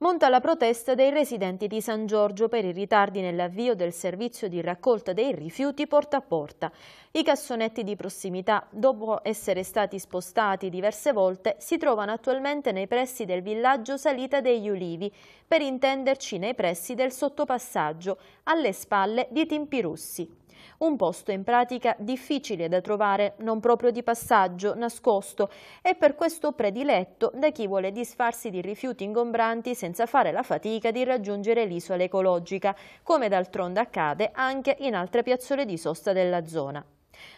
monta la protesta dei residenti di San Giorgio per i ritardi nell'avvio del servizio di raccolta dei rifiuti porta a porta. I cassonetti di prossimità, dopo essere stati spostati diverse volte, si trovano attualmente nei pressi del villaggio Salita degli Ulivi, per intenderci nei pressi del sottopassaggio, alle spalle di Timpi Timpirussi. Un posto in pratica difficile da trovare, non proprio di passaggio, nascosto e per questo prediletto da chi vuole disfarsi di rifiuti ingombranti senza fare la fatica di raggiungere l'isola ecologica, come d'altronde accade anche in altre piazzole di sosta della zona.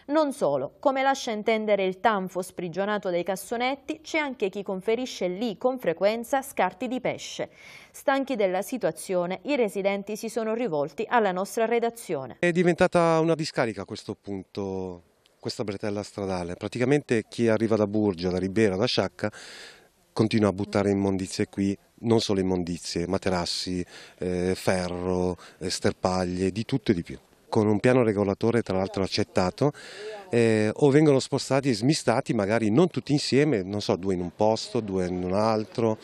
Non solo, come lascia intendere il tanfo sprigionato dai cassonetti, c'è anche chi conferisce lì con frequenza scarti di pesce. Stanchi della situazione, i residenti si sono rivolti alla nostra redazione. È diventata una discarica a questo punto questa bretella stradale. Praticamente chi arriva da Burgio, da Ribera, da Sciacca continua a buttare immondizie qui, non solo immondizie, materassi, eh, ferro, eh, sterpaglie, di tutto e di più con un piano regolatore tra l'altro accettato, eh, o vengono spostati e smistati magari non tutti insieme, non so, due in un posto, due in un altro,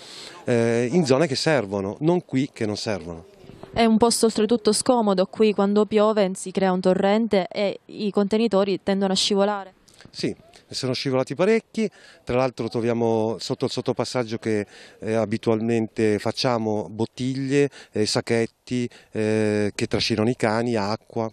eh, in zone che servono, non qui che non servono. È un posto oltretutto scomodo, qui quando piove si crea un torrente e i contenitori tendono a scivolare. Sì, ne sono scivolati parecchi, tra l'altro troviamo sotto il sottopassaggio che eh, abitualmente facciamo bottiglie, eh, sacchetti eh, che trascinano i cani, acqua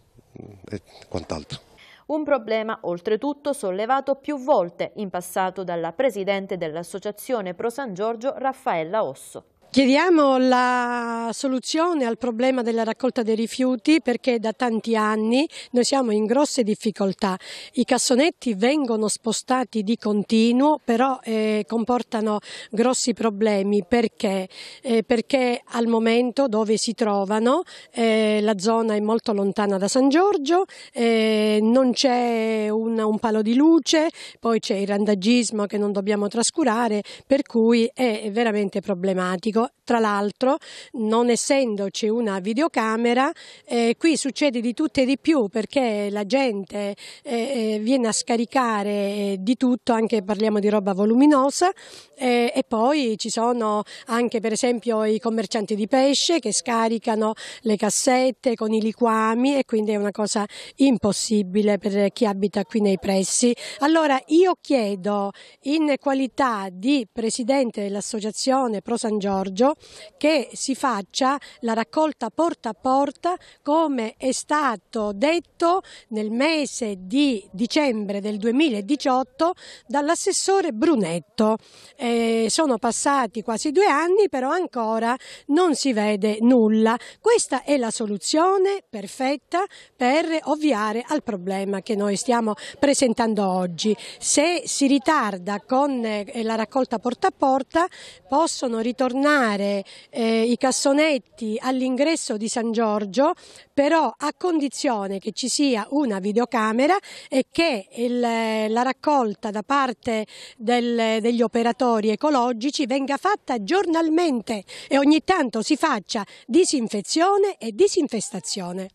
mm, e quant'altro. Un problema oltretutto sollevato più volte in passato dalla presidente dell'associazione Pro San Giorgio Raffaella Osso. Chiediamo la soluzione al problema della raccolta dei rifiuti perché da tanti anni noi siamo in grosse difficoltà. I cassonetti vengono spostati di continuo però eh, comportano grossi problemi perché? Eh, perché al momento dove si trovano eh, la zona è molto lontana da San Giorgio, eh, non c'è un, un, palo di luce, poi c'è il randagismo che non dobbiamo trascurare per cui è veramente problematico tra l'altro non essendoci una videocamera eh, qui succede di tutto e di più perché la gente eh, eh viene a scaricare eh, di tutto, anche parliamo di roba voluminosa eh, e poi ci sono anche per esempio i commercianti di pesce che scaricano le cassette con i liquami e quindi è una cosa impossibile per chi abita qui nei pressi. Allora io chiedo in qualità di presidente dell'associazione Pro San Giorgio disagio che si faccia la raccolta porta a porta come è stato detto nel mese di dicembre del 2018 dall'assessore Brunetto. Eh, sono passati quasi due anni però ancora non si vede nulla. Questa è la soluzione perfetta per ovviare al problema che noi stiamo presentando oggi. Se si ritarda con eh, la raccolta porta a porta possono ritornare sistemare eh, i cassonetti all'ingresso di San Giorgio, però a condizione che ci sia una videocamera e che il, eh, la raccolta da parte del, degli operatori ecologici venga fatta giornalmente e ogni tanto si faccia disinfezione e disinfestazione.